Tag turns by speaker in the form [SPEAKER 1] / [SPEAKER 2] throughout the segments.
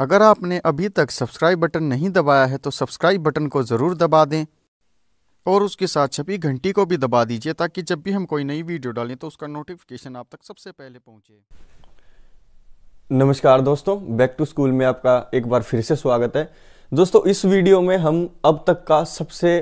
[SPEAKER 1] अगर आपने अभी तक सब्सक्राइब बटन नहीं दबाया है तो सब्सक्राइब बटन को ज़रूर दबा दें और उसके साथ छपी घंटी को भी दबा दीजिए ताकि जब भी हम कोई नई वीडियो डालें तो उसका नोटिफिकेशन आप तक सबसे पहले पहुंचे नमस्कार दोस्तों बैक टू स्कूल में आपका एक बार फिर से स्वागत है दोस्तों इस वीडियो में हम अब तक का सबसे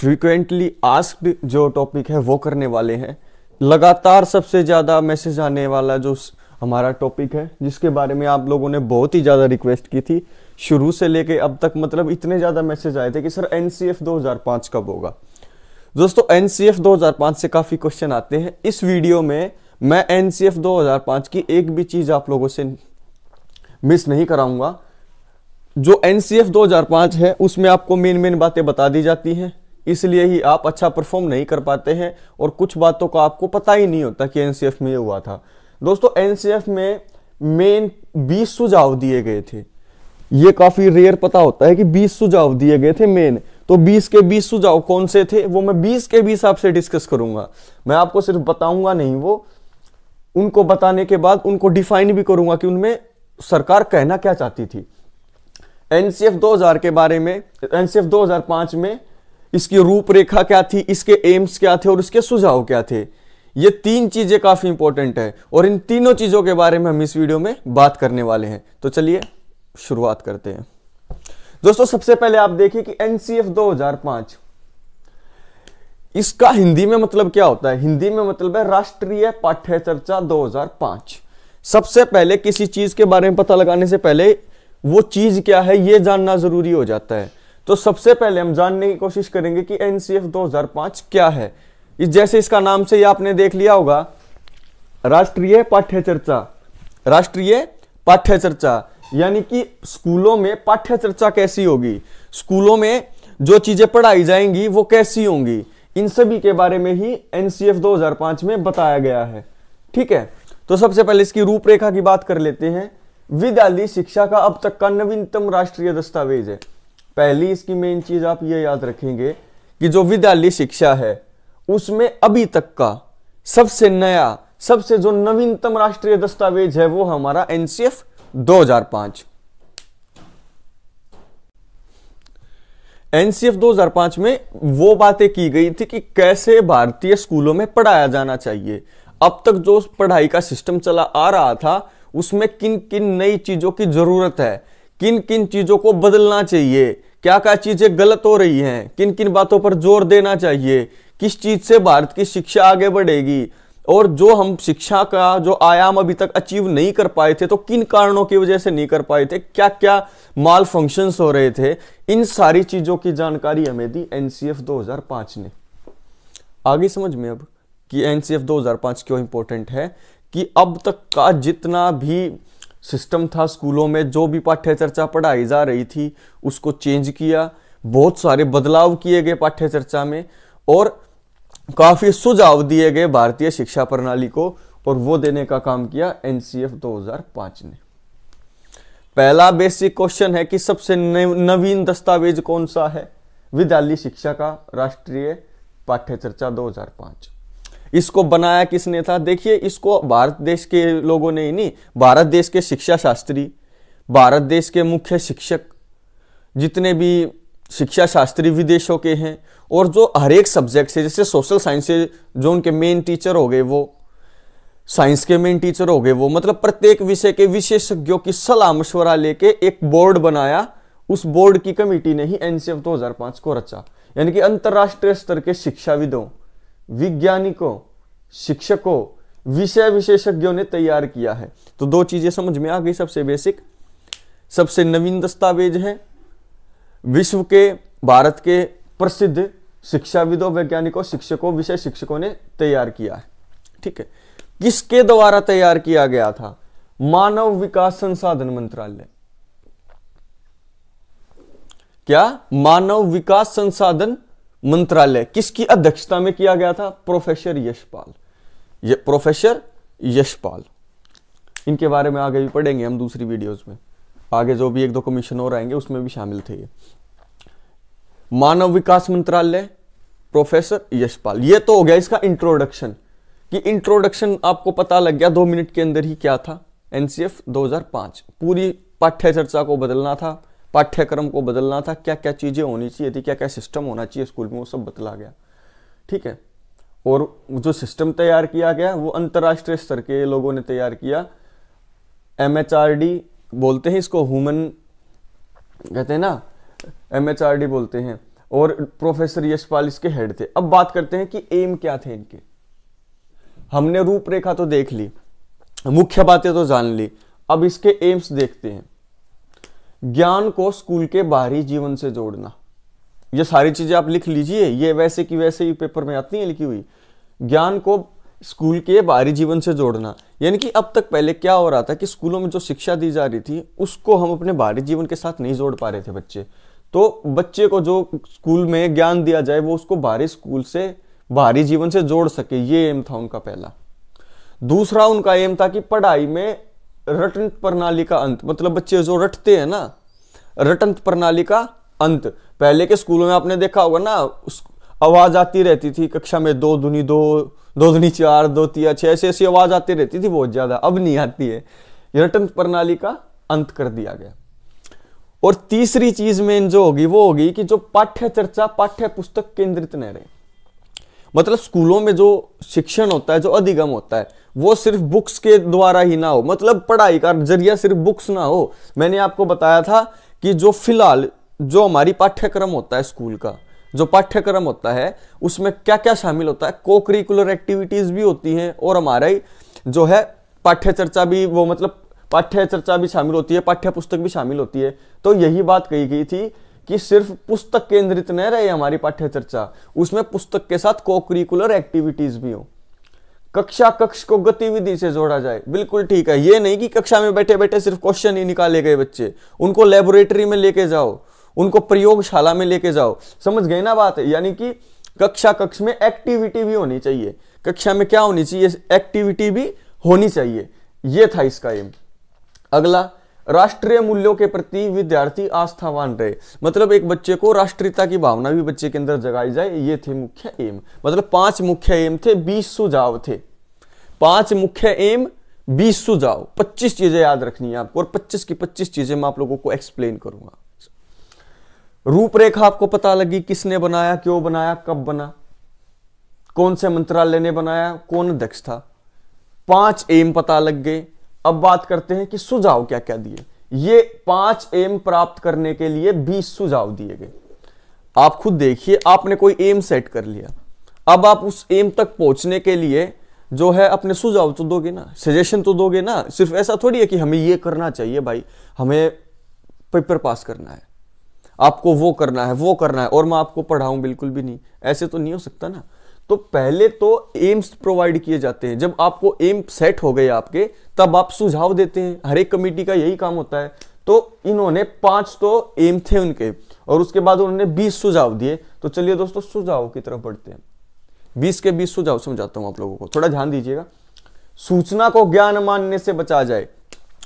[SPEAKER 1] फ्रीक्वेंटली आस्क्ड जो टॉपिक है वो करने वाले हैं लगातार सबसे ज़्यादा मैसेज आने वाला जो हमारा टॉपिक है जिसके बारे में आप लोगों ने बहुत ही ज़्यादा रिक्वेस्ट की थी शुरू से लेके अब तक मतलब इतने ज़्यादा मैसेज आए थे कि सर एन सी एफ दो हज़ार कब होगा दोस्तों एन सी से काफ़ी क्वेश्चन आते हैं इस वीडियो में मैं एन सी दो हज़ार की एक भी चीज़ आप लोगों से मिस नहीं कराऊंगा जो एन सी दो हज़ार है उसमें आपको मेन मेन बातें बता दी जाती हैं इसलिए ही आप अच्छा परफॉर्म नहीं कर पाते हैं और कुछ बातों का आपको पता ही नहीं होता कि एन में ये हुआ था दोस्तों एनसीएफ में मेन 20 सुझाव दिए गए थे ये काफी रेयर पता होता है कि 20 सुझाव दिए गए थे मेन तो 20 के 20 सुझाव कौन से थे वो मैं 20 के 20 आपसे डिस्कस करूंगा मैं आपको सिर्फ बताऊंगा नहीं वो उनको बताने के बाद उनको डिफाइन भी करूंगा कि उनमें सरकार कहना क्या चाहती थी एनसीएफ 2000 के बारे में एनसीएफ 2005 में इसकी रूपरेखा क्या थी इसके एम्स क्या थे और इसके सुझाव क्या थे ये तीन चीज़ें काफ़ी इंपॉर्टेंट है और इन तीनों चीज़ों के बारे में हम इस वीडियो में बात करने वाले हैं तो चलिए शुरुआत करते हैं दोस्तों सबसे पहले आप देखिए कि एनसीएफ 2005 इसका हिंदी में मतलब क्या होता है हिंदी में मतलब है राष्ट्रीय पाठ्य चर्चा दो सबसे पहले किसी चीज के बारे में पता लगाने से पहले वो चीज क्या है ये जानना जरूरी हो जाता है तो सबसे पहले हम जानने की कोशिश करेंगे कि एनसीएफ 2005 क्या है इस जैसे इसका नाम से ही आपने देख लिया होगा राष्ट्रीय पाठ्य चर्चा राष्ट्रीय पाठ्य चर्चा यानी कि स्कूलों में पाठ्य चर्चा कैसी होगी स्कूलों में जो चीजें पढ़ाई जाएंगी वो कैसी होंगी इन सभी के बारे में ही एनसीएफ 2005 में बताया गया है ठीक है तो सबसे पहले इसकी रूपरेखा की बात कर लेते हैं विद्यालय शिक्षा का अब तक का नवीनतम राष्ट्रीय दस्तावेज है पहली इसकी मेन चीज आप ये याद रखेंगे कि जो विद्यालय शिक्षा है उसमें अभी तक का सबसे नया सबसे जो नवीनतम राष्ट्रीय दस्तावेज है वो हमारा एनसीएफ 2005 एनसीएफ 2005 में वो बातें की गई थी कि कैसे भारतीय स्कूलों में पढ़ाया जाना चाहिए अब तक जो पढ़ाई का सिस्टम चला आ रहा था उसमें किन किन नई चीजों की जरूरत है किन किन चीजों को बदलना चाहिए क्या क्या चीजें गलत हो रही हैं किन किन बातों पर जोर देना चाहिए किस चीज़ से भारत की शिक्षा आगे बढ़ेगी और जो हम शिक्षा का जो आयाम अभी तक अचीव नहीं कर पाए थे तो किन कारणों की वजह से नहीं कर पाए थे क्या क्या माल फंक्शंस हो रहे थे इन सारी चीज़ों की जानकारी हमें दी एनसीएफ 2005 ने आगे समझ में अब कि एनसीएफ 2005 क्यों इंपॉर्टेंट है कि अब तक का जितना भी सिस्टम था स्कूलों में जो भी पाठ्य चर्चा पढ़ाई जा रही थी उसको चेंज किया बहुत सारे बदलाव किए गए पाठ्य चर्चा में और काफ़ी सुझाव दिए गए भारतीय शिक्षा प्रणाली को और वो देने का काम किया एनसीएफ 2005 ने पहला बेसिक क्वेश्चन है कि सबसे नवीन दस्तावेज कौन सा है विद्यालय शिक्षा का राष्ट्रीय पाठ्य चर्चा दो इसको बनाया किसने था देखिए इसको भारत देश के लोगों ने ही नहीं भारत देश के शिक्षा शास्त्री भारत देश के मुख्य शिक्षक जितने भी शिक्षा शास्त्री विदेशों के हैं और जो हर एक सब्जेक्ट से जैसे सोशल साइंस से जो उनके मेन टीचर हो गए वो साइंस के मेन टीचर हो गए वो मतलब प्रत्येक विषय के विशेषज्ञों की सलाह मशवरा लेके एक बोर्ड बनाया उस बोर्ड की कमेटी ने ही एनसीएफ 2005 को रचा यानी कि अंतर्राष्ट्रीय स्तर के शिक्षाविदों विज्ञानिकों शिक्षकों विषय विशेषज्ञों ने तैयार किया है तो दो चीजें समझ में आ गई सबसे बेसिक सबसे नवीन दस्तावेज है विश्व के भारत के प्रसिद्ध शिक्षाविदों वैज्ञानिकों शिक्षकों विषय शिक्षकों ने तैयार किया है ठीक है किसके द्वारा तैयार किया गया था मानव विकास संसाधन मंत्रालय क्या मानव विकास संसाधन मंत्रालय किसकी अध्यक्षता में किया गया था प्रोफेसर यशपाल ये प्रोफेसर यशपाल इनके बारे में आगे भी पढ़ेंगे हम दूसरी वीडियोस में आगे जो भी एक दो कमीशन और आएंगे उसमें भी शामिल थे ये मानव विकास मंत्रालय प्रोफेसर यशपाल ये तो हो गया इसका इंट्रोडक्शन कि इंट्रोडक्शन आपको पता लग गया दो मिनट के अंदर ही क्या था एनसीएफ 2005 पूरी पाठ्य चर्चा को बदलना था पाठ्यक्रम को बदलना था क्या क्या चीज़ें होनी चाहिए थी क्या क्या सिस्टम होना चाहिए स्कूल में वो सब बतला गया ठीक है और जो सिस्टम तैयार किया गया वो अंतर्राष्ट्रीय स्तर के लोगों ने तैयार किया एम एच आर डी बोलते हैं इसको ह्यूमन कहते हैं ना एमएचआरडी बोलते हैं और प्रोफेसर यशपाल इसके हेड थे अब बात करते हैं कि एम क्या थे इनके हमने रूपरेखा तो देख ली मुख्य बातें तो जान ली अब इसके एम्स देखते हैं ज्ञान को स्कूल के बाहरी जीवन से जोड़ना ये सारी चीजें आप लिख लीजिए ये वैसे की वैसे ही पेपर में आती हैं लिखी हुई ज्ञान को स्कूल के बाहरी जीवन से जोड़ना यानी कि अब तक पहले क्या हो रहा था कि स्कूलों में जो शिक्षा दी जा रही थी उसको हम अपने बाहरी जीवन के साथ नहीं जोड़ पा रहे थे बच्चे तो बच्चे को जो स्कूल में ज्ञान दिया जाए वो उसको बाहरी स्कूल से बाहरी जीवन से जोड़ सके ये एम था उनका पहला दूसरा उनका एम था कि पढ़ाई में रटन प्रणाली का अंत मतलब बच्चे जो रटते हैं ना रटन प्रणाली का अंत पहले के स्कूलों में आपने देखा होगा ना आवाज आती रहती थी कक्षा में दो दुनी दो दो धनी चार दो तिया छः ऐसी ऐसी आवाज़ आती रहती थी बहुत ज़्यादा अब नहीं आती है रिटर्न प्रणाली का अंत कर दिया गया और तीसरी चीज मेन जो होगी वो होगी कि जो पाठ्य चर्चा पाठ्य पुस्तक केंद्रित न रहे मतलब स्कूलों में जो शिक्षण होता है जो अधिगम होता है वो सिर्फ बुक्स के द्वारा ही ना हो मतलब पढ़ाई का जरिया सिर्फ बुक्स ना हो मैंने आपको बताया था कि जो फिलहाल जो हमारी पाठ्यक्रम होता है स्कूल का जो पाठ्यक्रम होता है उसमें क्या क्या शामिल होता है को करिकुलर एक्टिविटीज़ भी होती हैं और हमारा ही जो है पाठ्य चर्चा भी वो मतलब पाठ्य चर्चा भी शामिल होती है पाठ्य पुस्तक भी शामिल होती है तो यही बात कही गई थी कि सिर्फ पुस्तक केंद्रित न रहे हमारी पाठ्य चर्चा उसमें पुस्तक के साथ को करिकुलर एक्टिविटीज़ भी हो कक्षा कक्ष को गतिविधि से जोड़ा जाए बिल्कुल ठीक है ये नहीं कि कक्षा में बैठे बैठे सिर्फ क्वेश्चन ही निकाले गए बच्चे उनको लेबोरेटरी में लेके जाओ उनको प्रयोगशाला में लेके जाओ समझ गए ना बात यानी कि कक्षा कक्ष में एक्टिविटी भी होनी चाहिए कक्षा में क्या होनी चाहिए एक्टिविटी भी होनी चाहिए ये था इसका एम अगला राष्ट्रीय मूल्यों के प्रति विद्यार्थी आस्थावान रहे मतलब एक बच्चे को राष्ट्रीयता की भावना भी बच्चे के अंदर जगाई जाए ये थे मुख्य एम मतलब पांच मुख्य एम थे बीस सुझाव थे पांच मुख्य एम बीस सुझाव पच्चीस चीजें याद रखनी है आपको और पच्चीस की पच्चीस चीजें मैं आप लोगों को एक्सप्लेन करूंगा रूपरेखा आपको पता लगी किसने बनाया क्यों बनाया कब बना कौन से मंत्रालय ने बनाया कौन अध्यक्ष था पांच एम पता लग गए अब बात करते हैं कि सुझाव क्या क्या दिए ये पांच एम प्राप्त करने के लिए बीस सुझाव दिए गए आप खुद देखिए आपने कोई एम सेट कर लिया अब आप उस एम तक पहुंचने के लिए जो है अपने सुझाव तो दोगे ना सजेशन तो दोगे ना सिर्फ ऐसा थोड़ी है कि हमें ये करना चाहिए भाई हमें पेपर पास करना है आपको वो करना है वो करना है और मैं आपको पढ़ाऊं बिल्कुल भी नहीं ऐसे तो नहीं हो सकता ना तो पहले तो एम्स प्रोवाइड किए जाते हैं जब आपको एम सेट हो गए आपके तब आप सुझाव देते हैं हर एक कमेटी का यही काम होता है तो इन्होंने पांच तो एम थे उनके और उसके बाद उन्होंने बीस सुझाव दिए तो चलिए दोस्तों सुझाव की तरफ बढ़ते हैं बीस के बीस सुझाव समझाता हूं आप लोगों को थोड़ा ध्यान दीजिएगा सूचना को ज्ञान मानने से बचा जाए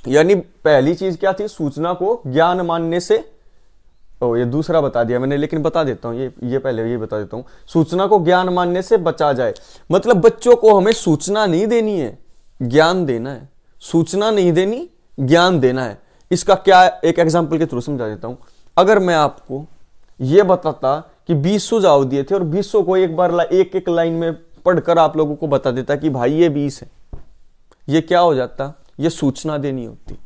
[SPEAKER 1] यानी पहली चीज क्या थी सूचना को ज्ञान मानने से ओ ये दूसरा बता दिया मैंने लेकिन बता देता हूँ ये ये पहले ये बता देता हूँ सूचना को ज्ञान मानने से बचा जाए मतलब बच्चों को हमें सूचना नहीं देनी है ज्ञान देना है सूचना नहीं देनी ज्ञान देना है इसका क्या एक एग्जाम्पल के थ्रू समझा देता हूँ अगर मैं आपको ये बताता कि बीस सुझाव दिए थे और बीसों को एक बार एक एक लाइन में पढ़कर आप लोगों को बता देता कि भाई ये बीस है ये क्या हो जाता ये सूचना देनी होती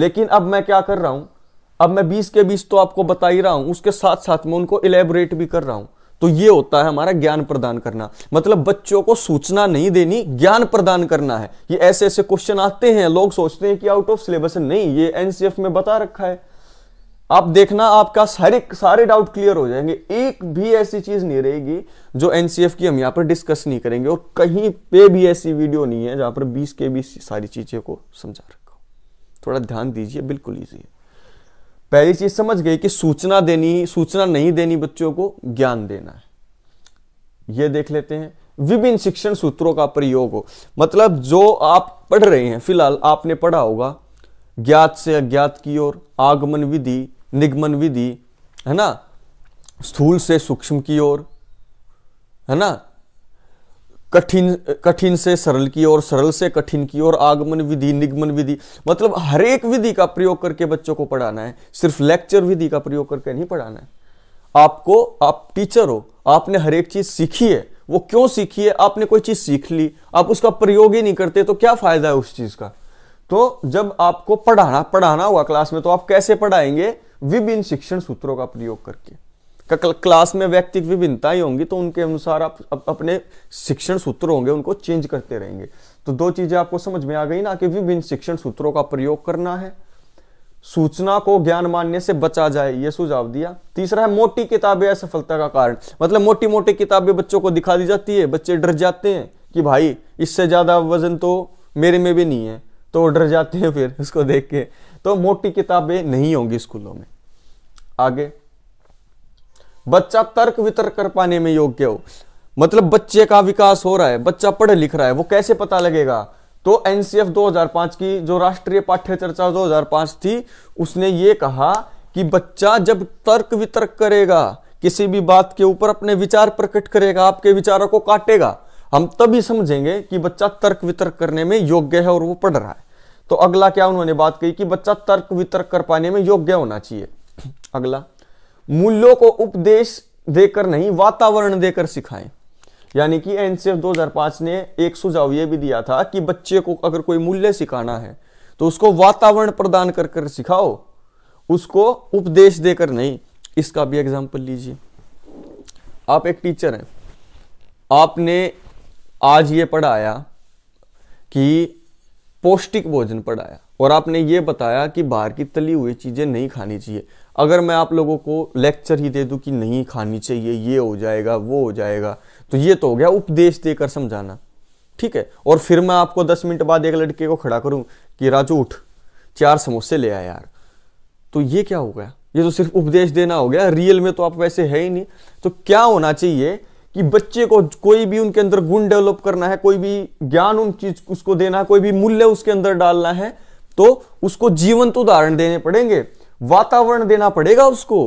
[SPEAKER 1] लेकिन अब मैं क्या कर रहा हूं अब मैं बीस के बीस तो आपको बता ही रहा हूं उसके साथ साथ मैं उनको इलेबोरेट भी कर रहा हूं तो ये होता है हमारा ज्ञान प्रदान करना मतलब बच्चों को सूचना नहीं देनी ज्ञान प्रदान करना है ये ऐसे ऐसे क्वेश्चन आते हैं लोग सोचते हैं कि आउट ऑफ सिलेबस नहीं ये एनसीएफ में बता रखा है आप देखना आपका सारे सारे डाउट क्लियर हो जाएंगे एक भी ऐसी चीज नहीं रहेगी जो एनसीएफ की हम यहाँ पर डिस्कस नहीं करेंगे और कहीं पे भी ऐसी वीडियो नहीं है जहाँ पर बीस के बीस सारी चीजें को समझा रखा थोड़ा ध्यान दीजिए बिल्कुल ईजी है पहली चीज समझ गई कि सूचना देनी सूचना नहीं देनी बच्चों को ज्ञान देना है ये देख लेते हैं विभिन्न शिक्षण सूत्रों का प्रयोग हो मतलब जो आप पढ़ रहे हैं फिलहाल आपने पढ़ा होगा ज्ञात से अज्ञात की ओर आगमन विधि निगमन विधि है ना स्थूल से सूक्ष्म की ओर है ना कठिन कठिन से सरल की ओर सरल से कठिन की ओर आगमन विधि निगमन विधि मतलब हर एक विधि का प्रयोग करके बच्चों को पढ़ाना है सिर्फ लेक्चर विधि का प्रयोग करके नहीं पढ़ाना है आपको आप टीचर हो आपने हर एक चीज सीखी है वो क्यों सीखी है आपने कोई चीज सीख ली आप उसका प्रयोग ही नहीं करते तो क्या फायदा है उस चीज का तो जब आपको पढ़ाना पढ़ाना हुआ क्लास में तो आप कैसे पढ़ाएंगे विभिन्न शिक्षण सूत्रों का प्रयोग करके क्लास में व्यक्तिक विभिन्नताएं होंगी तो उनके अनुसार आप अप, अपने शिक्षण सूत्र होंगे उनको चेंज करते रहेंगे तो दो चीजें आपको समझ में आ गई ना कि विभिन्न शिक्षण सूत्रों का प्रयोग करना है सूचना को ज्ञान मानने से बचा जाए ये सुझाव दिया तीसरा है मोटी किताबें असफलता का कारण मतलब मोटी मोटी किताबें बच्चों को दिखा दी जाती है बच्चे डर जाते हैं कि भाई इससे ज्यादा वजन तो मेरे में भी नहीं है तो डर जाते हैं फिर उसको देख के तो मोटी किताबें नहीं होंगी स्कूलों में आगे बच्चा तर्क वितर्क कर पाने में योग्य हो मतलब बच्चे का विकास हो रहा है बच्चा पढ़ लिख रहा है वो कैसे पता लगेगा तो एनसीएफ 2005 की जो राष्ट्रीय पाठ्य चर्चा 2005 थी उसने ये कहा कि बच्चा जब तर्क वितर्क करेगा किसी भी बात के ऊपर अपने विचार प्रकट करेगा आपके विचारों को काटेगा हम तभी समझेंगे कि बच्चा तर्क वितर्क करने में योग्य है और वो पढ़ रहा है तो अगला क्या उन्होंने बात कही कि बच्चा तर्क वितर्क कर पाने में योग्य होना चाहिए अगला मूल्यों को उपदेश देकर नहीं वातावरण देकर सिखाएं यानी कि एनसीएफ 2005 ने एक सुझाव यह भी दिया था कि बच्चे को अगर कोई मूल्य सिखाना है तो उसको वातावरण प्रदान कर कर सिखाओ उसको उपदेश देकर नहीं इसका भी एग्जाम्पल लीजिए आप एक टीचर हैं आपने आज ये पढ़ाया कि पौष्टिक भोजन पढ़ाया और आपने ये बताया कि बाहर की तली हुई चीज़ें नहीं खानी चाहिए अगर मैं आप लोगों को लेक्चर ही दे दूं कि नहीं खानी चाहिए ये हो जाएगा वो हो जाएगा तो ये तो हो गया उपदेश देकर समझाना ठीक है और फिर मैं आपको दस मिनट बाद एक लड़के को खड़ा करूं कि राजू उठ चार समोसे ले आया यार तो ये क्या हो गया ये तो सिर्फ उपदेश देना हो गया रियल में तो आप वैसे है ही नहीं तो क्या होना चाहिए कि बच्चे को कोई भी उनके अंदर गुण डेवलप करना है कोई भी ज्ञान उन चीज उसको देना है कोई भी मूल्य उसके अंदर डालना है तो उसको जीवंत उदाहरण देने पड़ेंगे वातावरण देना पड़ेगा उसको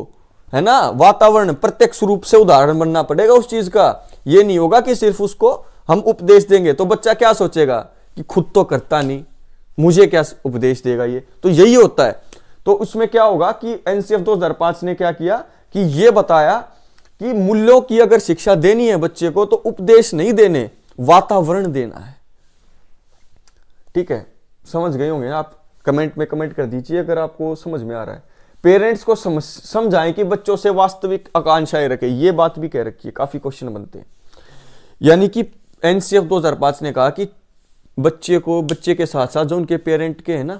[SPEAKER 1] है ना वातावरण प्रत्यक्ष रूप से उदाहरण बनना पड़ेगा उस चीज का ये नहीं होगा कि सिर्फ उसको हम उपदेश देंगे तो बच्चा क्या सोचेगा कि खुद तो करता नहीं मुझे क्या उपदेश देगा ये तो यही होता है तो उसमें क्या होगा कि एनसीएफ पांच ने क्या किया कि ये बताया कि मूल्यों की अगर शिक्षा देनी है बच्चे को तो उपदेश नहीं देने वातावरण देना है ठीक है समझ गए होंगे आप कमेंट में कमेंट कर दीजिए अगर आपको समझ में आ रहा है पेरेंट्स को समझ समझाएं कि बच्चों से वास्तविक आकांक्षाएं रखें ये बात भी कह रखी है काफ़ी क्वेश्चन बनते हैं यानी कि एन सी एफ दो हज़ार ने कहा कि बच्चे को बच्चे के साथ साथ जो उनके पेरेंट के हैं ना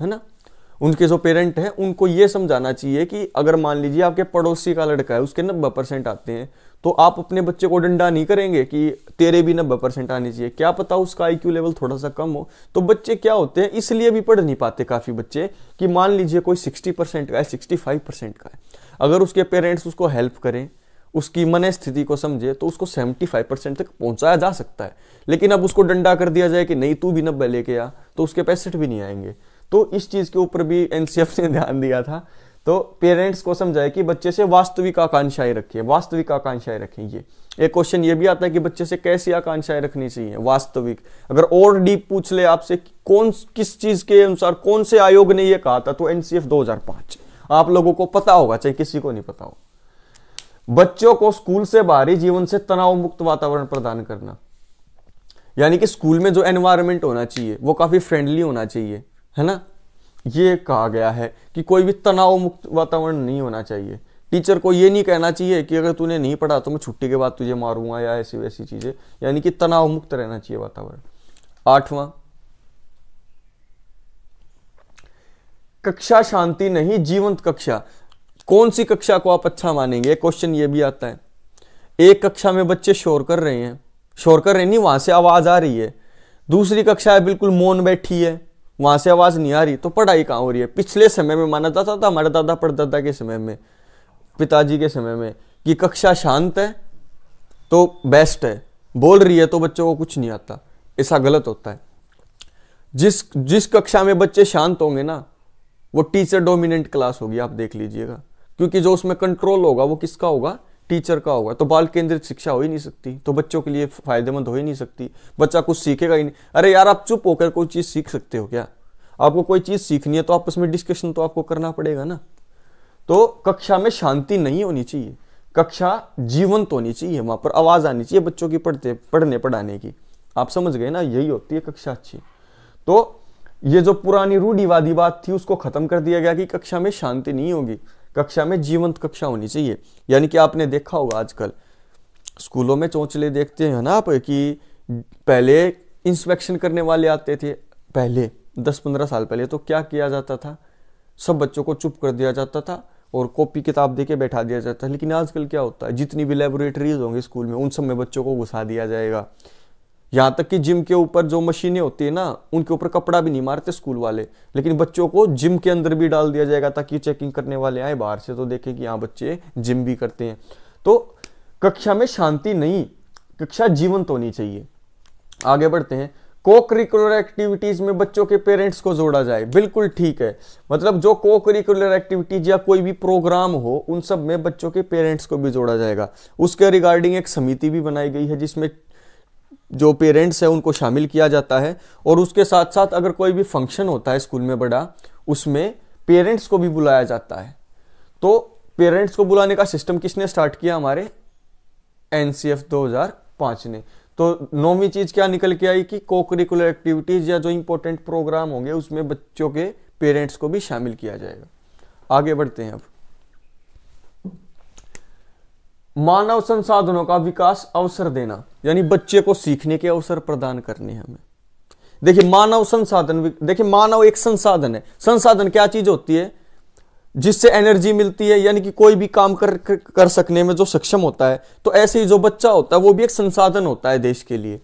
[SPEAKER 1] है ना उनके जो पेरेंट हैं उनको ये समझाना चाहिए कि अगर मान लीजिए आपके पड़ोसी का लड़का है उसके नब्बे परसेंट आते हैं तो आप अपने बच्चे को डंडा नहीं करेंगे कि तेरे भी नब्बे परसेंट आनी चाहिए क्या पता उसका आई लेवल थोड़ा सा कम हो तो बच्चे क्या होते हैं इसलिए भी पढ़ नहीं पाते काफ़ी बच्चे कि मान लीजिए कोई सिक्सटी परसेंट का है सिक्सटी फाइव परसेंट का है अगर उसके पेरेंट्स उसको हेल्प करें उसकी मन स्थिति को समझे तो उसको सेवेंटी फाइव परसेंट तक पहुंचाया जा सकता है लेकिन अब उसको डंडा कर दिया जाए कि नहीं तू भी नब्बे लेके आ तो उसके पैंसठ भी नहीं आएंगे तो इस चीज़ के ऊपर भी एन ने ध्यान दिया था तो पेरेंट्स को समझाए कि बच्चे से वास्तविक आकांक्षाएं रखिए वास्तविक आकांक्षाएं रखें ये एक क्वेश्चन ये भी आता है कि बच्चे से कैसी आकांक्षाएं रखनी चाहिए वास्तविक अगर और डीप पूछ ले आपसे कौन किस चीज के अनुसार कौन से आयोग ने यह कहा था तो एनसीएफ दो आप लोगों को पता होगा चाहे किसी को नहीं पता हो बच्चों को स्कूल से बाहरी जीवन से तनाव मुक्त वातावरण प्रदान करना यानी कि स्कूल में जो एनवायरमेंट होना चाहिए वो काफी फ्रेंडली होना चाहिए है ना ये कहा गया है कि कोई भी तनाव मुक्त वातावरण नहीं होना चाहिए टीचर को ये नहीं कहना चाहिए कि अगर तूने नहीं पढ़ा तो मैं छुट्टी के बाद तुझे मारूंगा या ऐसी वैसी चीज़ें यानी कि तनाव मुक्त रहना चाहिए वातावरण आठवां कक्षा शांति नहीं जीवंत कक्षा कौन सी कक्षा को आप अच्छा मानेंगे क्वेश्चन ये भी आता है एक कक्षा में बच्चे शोर कर रहे हैं शोर कर रहे नहीं वहां से आवाज आ रही है दूसरी कक्षा है बिल्कुल मौन बैठी है वहां से आवाज़ नहीं आ रही तो पढ़ाई कहाँ हो रही है पिछले समय में माना जाता था हमारे दादा परदादा के समय में पिताजी के समय में कि कक्षा शांत है तो बेस्ट है बोल रही है तो बच्चों को कुछ नहीं आता ऐसा गलत होता है जिस जिस कक्षा में बच्चे शांत होंगे ना वो टीचर डोमिनेंट क्लास होगी आप देख लीजिएगा क्योंकि जो उसमें कंट्रोल होगा वो किसका होगा टीचर का होगा तो बाल केंद्रित शिक्षा हो ही नहीं सकती तो बच्चों के लिए फायदेमंद हो ही नहीं सकती बच्चा कुछ सीखेगा ही नहीं अरे यार आप चुप होकर कोई चीज़ सीख सकते हो क्या आपको कोई चीज़ सीखनी है तो आपस में डिस्कशन तो आपको करना पड़ेगा ना तो कक्षा में शांति नहीं होनी चाहिए कक्षा जीवंत होनी चाहिए वहाँ पर आवाज़ आनी चाहिए बच्चों की पढ़ते पढ़ने पढ़ाने की आप समझ गए ना यही होती है कक्षा अच्छी तो ये जो पुरानी रूढ़ीवादी बात थी उसको ख़त्म कर दिया गया कि कक्षा में शांति नहीं होगी कक्षा में जीवंत कक्षा होनी चाहिए यानी कि आपने देखा होगा आजकल स्कूलों में चौंचले देखते हैं ना आप कि पहले इंस्पेक्शन करने वाले आते थे पहले दस पंद्रह साल पहले तो क्या किया जाता था सब बच्चों को चुप कर दिया जाता था और कॉपी किताब दे के बैठा दिया जाता है लेकिन आजकल क्या होता है जितनी भी लेबोरेटरीज होंगी स्कूल में उन सब में बच्चों को घुसा दिया जाएगा यहाँ तक कि जिम के ऊपर जो मशीनें होती है ना उनके ऊपर कपड़ा भी नहीं मारते स्कूल वाले लेकिन बच्चों को जिम के अंदर भी डाल दिया जाएगा ताकि चेकिंग करने वाले आए बाहर से तो देखें कि यहाँ बच्चे जिम भी करते हैं तो कक्षा में शांति नहीं कक्षा जीवंत होनी चाहिए आगे बढ़ते हैं को करिकुलर एक्टिविटीज में बच्चों के पेरेंट्स को जोड़ा जाए बिल्कुल ठीक है मतलब जो को करिकुलर एक्टिविटीज या कोई भी प्रोग्राम हो उन सब में बच्चों के पेरेंट्स को भी जोड़ा जाएगा उसके रिगार्डिंग एक समिति भी बनाई गई है जिसमें जो पेरेंट्स हैं उनको शामिल किया जाता है और उसके साथ साथ अगर कोई भी फंक्शन होता है स्कूल में बड़ा उसमें पेरेंट्स को भी बुलाया जाता है तो पेरेंट्स को बुलाने का सिस्टम किसने स्टार्ट किया हमारे एन सी एफ दो हज़ार पाँच ने तो नौवीं चीज़ क्या निकल के आई कि को करिकुलर एक्टिविटीज़ या जो इंपॉर्टेंट प्रोग्राम होंगे उसमें बच्चों के पेरेंट्स को भी शामिल किया जाएगा आगे बढ़ते हैं अब मानव संसाधनों का विकास अवसर देना यानी बच्चे को सीखने के अवसर प्रदान करने हमें देखिए मानव संसाधन देखिए मानव एक संसाधन है संसाधन क्या चीज होती है जिससे एनर्जी मिलती है यानी कि कोई भी काम कर कर सकने में जो सक्षम होता है तो ऐसे ही जो बच्चा होता है वो भी एक संसाधन होता है देश के लिए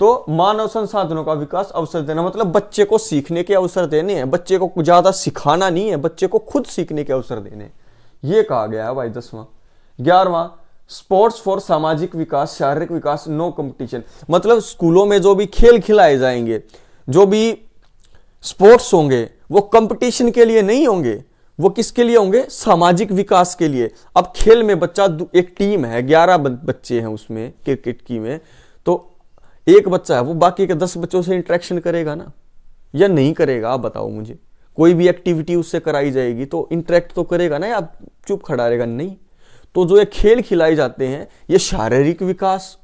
[SPEAKER 1] तो मानव संसाधनों का विकास अवसर देना मतलब बच्चे को सीखने के अवसर देने हैं बच्चे को ज़्यादा सिखाना नहीं है बच्चे को खुद सीखने के अवसर देने ये कहा गया है भाई दसवां ग्यारहवां स्पोर्ट्स फॉर सामाजिक विकास शारीरिक विकास नो कंपटीशन मतलब स्कूलों में जो भी खेल खिलाए जाएंगे जो भी स्पोर्ट्स होंगे वो कंपटीशन के लिए नहीं होंगे वो किसके लिए होंगे सामाजिक विकास के लिए अब खेल में बच्चा एक टीम है ग्यारह बच्चे हैं उसमें क्रिकेट की में तो एक बच्चा है वो बाकी के दस बच्चों से इंट्रैक्शन करेगा ना या नहीं करेगा आप बताओ मुझे कोई भी एक्टिविटी उससे कराई जाएगी तो इंट्रैक्ट तो करेगा ना या चुप खड़ा रहेगा नहीं तो जो ये खेल खिलाए जाते हैं ये शारीरिक विकास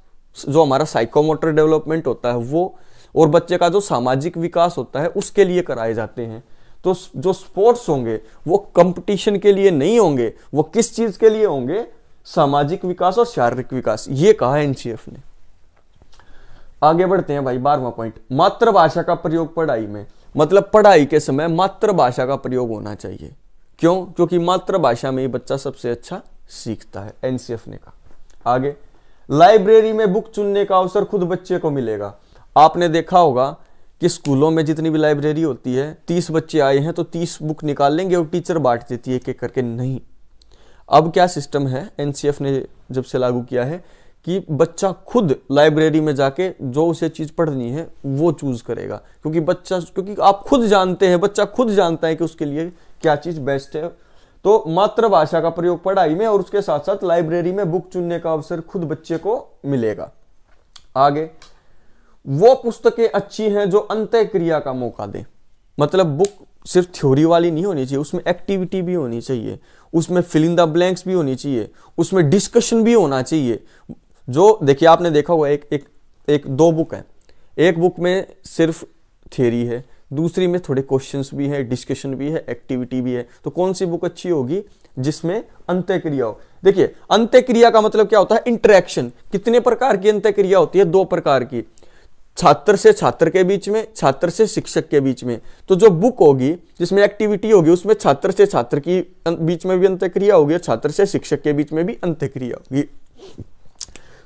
[SPEAKER 1] जो हमारा साइकोमोटर डेवलपमेंट होता है वो और बच्चे का जो सामाजिक विकास होता है उसके लिए कराए जाते हैं तो जो स्पोर्ट्स होंगे वो कंपटीशन के लिए नहीं होंगे वो किस चीज़ के लिए होंगे सामाजिक विकास और शारीरिक विकास ये कहा एनसीएफ ने आगे बढ़ते हैं भाई बारहवा पॉइंट मातृभाषा का प्रयोग पढ़ाई में मतलब पढ़ाई के समय मातृभाषा का प्रयोग होना चाहिए क्यों क्योंकि मातृभाषा में ही बच्चा सबसे अच्छा सीखता है एनसीएफ ने कहा आगे लाइब्रेरी में बुक चुनने का अवसर खुद बच्चे को मिलेगा आपने देखा होगा कि स्कूलों में जितनी भी लाइब्रेरी होती है तीस बच्चे आए हैं तो तीस बुक निकाल लेंगे और टीचर बांट देती है एक एक करके नहीं अब क्या सिस्टम है एनसीएफ ने जब से लागू किया है कि बच्चा खुद लाइब्रेरी में जाके जो उसे चीज़ पढ़नी है वो चूज़ करेगा क्योंकि बच्चा क्योंकि आप खुद जानते हैं बच्चा खुद जानता है कि उसके लिए क्या चीज़ बेस्ट है तो मातृभाषा का प्रयोग पढ़ाई में और उसके साथ साथ लाइब्रेरी में बुक चुनने का अवसर खुद बच्चे को मिलेगा आगे वो पुस्तकें अच्छी हैं जो अंत्य क्रिया का मौका दें मतलब बुक सिर्फ थ्योरी वाली नहीं होनी चाहिए उसमें एक्टिविटी भी होनी चाहिए उसमें फिलिंग द ब्लैंक्स भी होनी चाहिए उसमें डिस्कशन भी होना चाहिए जो देखिए आपने देखा हुआ एक एक एक दो बुक है एक बुक में सिर्फ थ्योरी है दूसरी में थोड़े क्वेश्चंस भी है डिस्कशन भी है एक्टिविटी भी है तो कौन सी बुक अच्छी होगी जिसमें अंत्यक्रिया हो देखिए अंत्यक्रिया का मतलब क्या होता है इंटरेक्शन कितने प्रकार की अंत्यक्रिया होती है दो प्रकार की छात्र से छात्र के बीच में छात्र से शिक्षक के बीच में तो जो बुक होगी जिसमें एक्टिविटी होगी उसमें छात्र से छात्र की अं, बीच में भी अंत्यक्रिया होगी छात्र से शिक्षक के बीच में भी अंत्यक्रिया होगी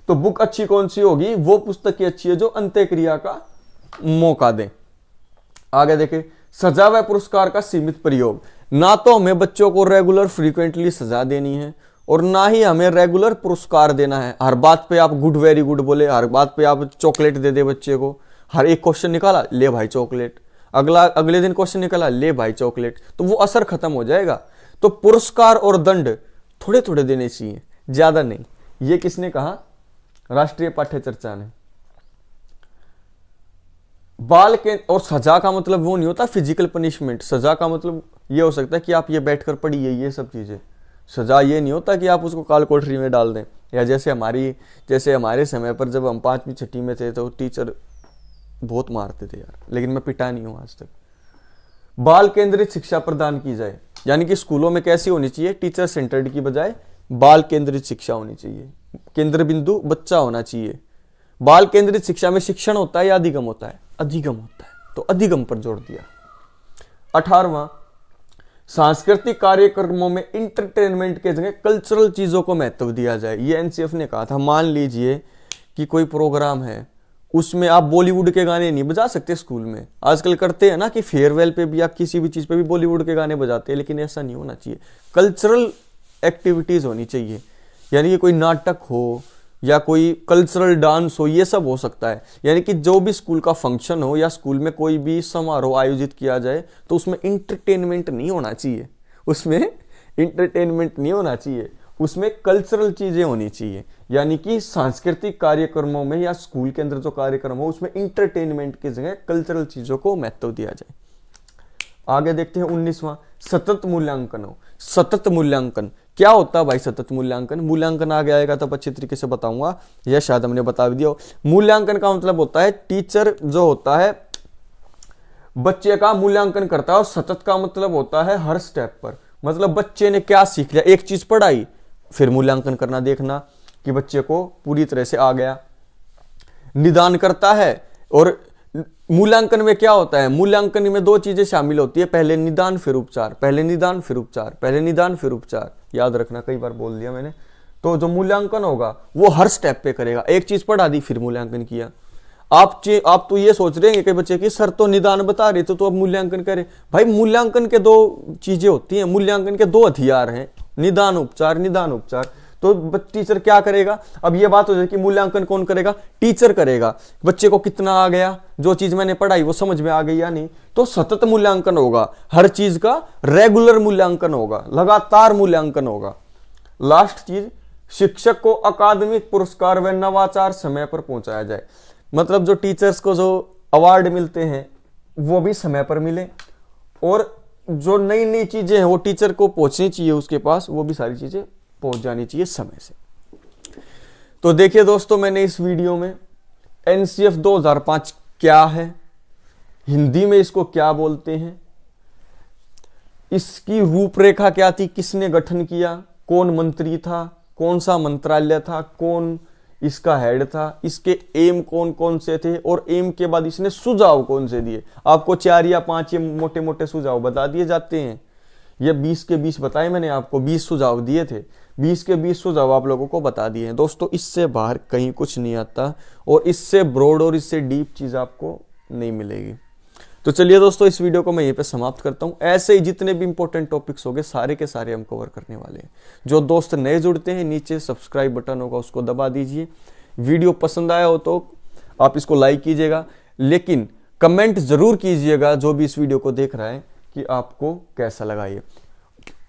[SPEAKER 1] तो बुक अच्छी कौन सी होगी वो पुस्तक की अच्छी है जो अंत्यक्रिया का मौका दें आगे देखें सजा व पुरस्कार का सीमित प्रयोग ना तो हमें बच्चों को रेगुलर फ्रीक्वेंटली सजा देनी है और ना ही हमें रेगुलर पुरस्कार देना है हर बात पे आप गुड वेरी गुड बोले हर बात पे आप चॉकलेट दे दे बच्चे को हर एक क्वेश्चन निकाला ले भाई चॉकलेट अगला अगले दिन क्वेश्चन निकाला ले भाई चॉकलेट तो वो असर खत्म हो जाएगा तो पुरस्कार और दंड थोड़े थोड़े देने चाहिए ज़्यादा नहीं ये किसने कहा राष्ट्रीय पाठ्य चर्चा ने बाल के और सजा का मतलब वो नहीं होता फिजिकल पनिशमेंट सजा का मतलब ये हो सकता है कि आप ये बैठ कर पढ़िए ये सब चीज़ें सजा ये नहीं होता कि आप उसको काल कोठरी में डाल दें या जैसे हमारी जैसे हमारे समय पर जब हम पाँचवीं छठी में थे तो टीचर बहुत मारते थे यार लेकिन मैं पिटा नहीं हूँ आज तक बाल केंद्रित शिक्षा प्रदान की जाए यानी कि स्कूलों में कैसी होनी चाहिए टीचर सेंटर्ड की बजाय बाल केंद्रित शिक्षा होनी चाहिए केंद्र बिंदु बच्चा होना चाहिए बाल केंद्रित शिक्षा में शिक्षण होता है या अधिगम होता है अधिगम होता है तो अधिगम पर जोर दिया अठारवा सांस्कृतिक कार्यक्रमों में इंटरटेनमेंट के जगह कल्चरल चीज़ों को महत्व दिया जाए ये एनसीएफ ने कहा था मान लीजिए कि कोई प्रोग्राम है उसमें आप बॉलीवुड के गाने नहीं बजा सकते स्कूल में आजकल करते हैं ना कि फेयरवेल पे भी या किसी भी चीज़ पे भी बॉलीवुड के गाने बजाते हैं लेकिन ऐसा नहीं होना चाहिए कल्चरल एक्टिविटीज़ होनी चाहिए यानी कि कोई नाटक हो या कोई कल्चरल डांस हो ये सब हो सकता है यानी कि जो भी स्कूल का फंक्शन हो या स्कूल में कोई भी समारोह आयोजित किया जाए तो उसमें इंटरटेनमेंट नहीं होना चाहिए उसमें इंटरटेनमेंट नहीं होना चाहिए उसमें कल्चरल चीज़ें होनी चाहिए यानी कि सांस्कृतिक कार्यक्रमों में या स्कूल के अंदर जो कार्यक्रम हो उसमें इंटरटेनमेंट की जगह कल्चरल चीज़ों को महत्व दिया जाए आगे देखते हैं उन्नीसवां सतत मूल्यांकन हो सतत मूल्यांकन क्या होता है भाई सतत मूल्यांकन मूल्यांकन आगे आएगा तब अच्छे तरीके से बताऊंगा यह शायद हमने बता भी दिया मूल्यांकन का मतलब होता है टीचर जो होता है बच्चे का मूल्यांकन करता है और सतत का मतलब होता है हर स्टेप पर मतलब बच्चे ने क्या सीख लिया एक चीज पढ़ाई फिर मूल्यांकन करना देखना कि बच्चे को पूरी तरह से आ गया निदान करता है और मूल्यांकन में क्या होता है मूल्यांकन में दो चीजें शामिल होती है पहले निदान फिर उपचार पहले निदान फिर उपचार पहले निदान फिर उपचार याद रखना कई बार बोल दिया मैंने तो जो मूल्यांकन होगा वो हर स्टेप पे करेगा एक चीज पढ़ा दी फिर मूल्यांकन किया आप आप तो ये सोच रहे हैं कई बच्चे की सर तो निदान बता रहे थे तो अब मूल्यांकन करें भाई मूल्यांकन के दो चीजें होती हैं मूल्यांकन के दो हथियार हैं निदान उपचार निदान उपचार तो टीचर क्या करेगा अब ये बात हो जाए कि मूल्यांकन कौन करेगा टीचर करेगा बच्चे को कितना आ गया जो चीज मैंने पढ़ाई वो समझ में आ गई या नहीं तो सतत मूल्यांकन होगा हर चीज का रेगुलर मूल्यांकन होगा लगातार मूल्यांकन होगा लास्ट चीज शिक्षक को अकादमिक पुरस्कार व नवाचार समय पर पहुंचाया जाए मतलब जो टीचर्स को जो अवार्ड मिलते हैं वो भी समय पर मिले और जो नई नई चीज़ें हैं वो टीचर को पहुंचनी चाहिए उसके पास वो भी सारी चीज़ें पहुंच जानी चाहिए समय से तो देखिए दोस्तों मैंने इस वीडियो में एन सी एफ दो हजार पांच क्या है हिंदी में इसको क्या बोलते हैं इसकी रूपरेखा क्या थी किसने गठन किया कौन मंत्री था कौन सा मंत्रालय था कौन इसका हेड था इसके एम कौन कौन से थे और एम के बाद इसने सुझाव कौन से दिए आपको चार या पांच ये मोटे मोटे सुझाव बता दिए जाते हैं ये बीस के बीस बताए मैंने आपको बीस सुझाव दिए थे बीस के बीस तो जवाब लोगों को बता दिए हैं दोस्तों इससे बाहर कहीं कुछ नहीं आता और इससे ब्रॉड और इससे डीप चीज़ आपको नहीं मिलेगी तो चलिए दोस्तों इस वीडियो को मैं यहीं पे समाप्त करता हूँ ऐसे ही जितने भी इंपॉर्टेंट टॉपिक्स हो गए सारे के सारे हम कवर करने वाले हैं जो दोस्त नए जुड़ते हैं नीचे सब्सक्राइब बटन होगा उसको दबा दीजिए वीडियो पसंद आया हो तो आप इसको लाइक कीजिएगा लेकिन कमेंट जरूर कीजिएगा जो भी इस वीडियो को देख रहा है कि आपको कैसा लगा ये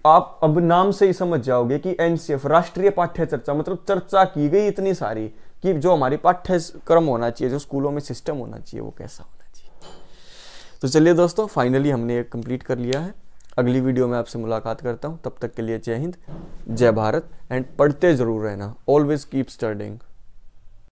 [SPEAKER 1] आप अब नाम से ही समझ जाओगे कि एनसीएफ राष्ट्रीय पाठ्य चर्चा मतलब चर्चा की गई इतनी सारी कि जो हमारी पाठ्यक्रम होना चाहिए जो स्कूलों में सिस्टम होना चाहिए वो कैसा होना चाहिए तो चलिए दोस्तों फाइनली हमने कंप्लीट कर लिया है अगली वीडियो में आपसे मुलाकात करता हूँ तब तक के लिए जय हिंद जय भारत एंड पढ़ते ज़रूर रहना ऑलवेज कीप स्टडिंग